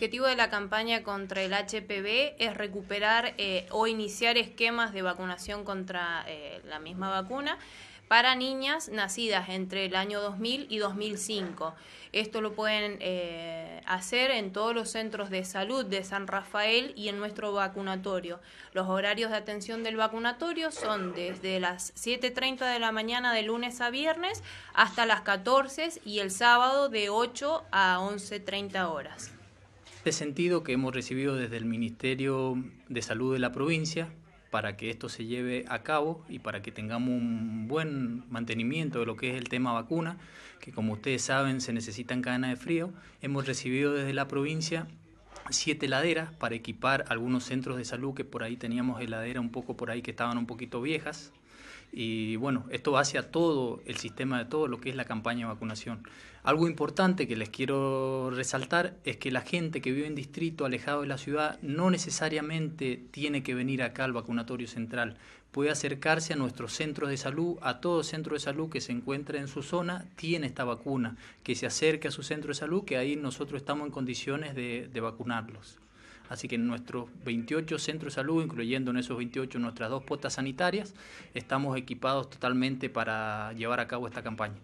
El objetivo de la campaña contra el HPV es recuperar eh, o iniciar esquemas de vacunación contra eh, la misma vacuna para niñas nacidas entre el año 2000 y 2005. Esto lo pueden eh, hacer en todos los centros de salud de San Rafael y en nuestro vacunatorio. Los horarios de atención del vacunatorio son desde las 7.30 de la mañana de lunes a viernes hasta las 14 y el sábado de 8 a 11.30 horas este sentido que hemos recibido desde el Ministerio de Salud de la provincia para que esto se lleve a cabo y para que tengamos un buen mantenimiento de lo que es el tema vacuna, que como ustedes saben se necesitan cadenas de frío, hemos recibido desde la provincia siete laderas para equipar algunos centros de salud que por ahí teníamos heladera un poco por ahí que estaban un poquito viejas, y bueno, esto hace hacia todo el sistema de todo lo que es la campaña de vacunación. Algo importante que les quiero resaltar es que la gente que vive en distrito alejado de la ciudad no necesariamente tiene que venir acá al vacunatorio central. Puede acercarse a nuestros centros de salud, a todo centro de salud que se encuentre en su zona, tiene esta vacuna, que se acerque a su centro de salud, que ahí nosotros estamos en condiciones de, de vacunarlos. Así que en nuestros 28 centros de salud, incluyendo en esos 28 nuestras dos puestas sanitarias, estamos equipados totalmente para llevar a cabo esta campaña.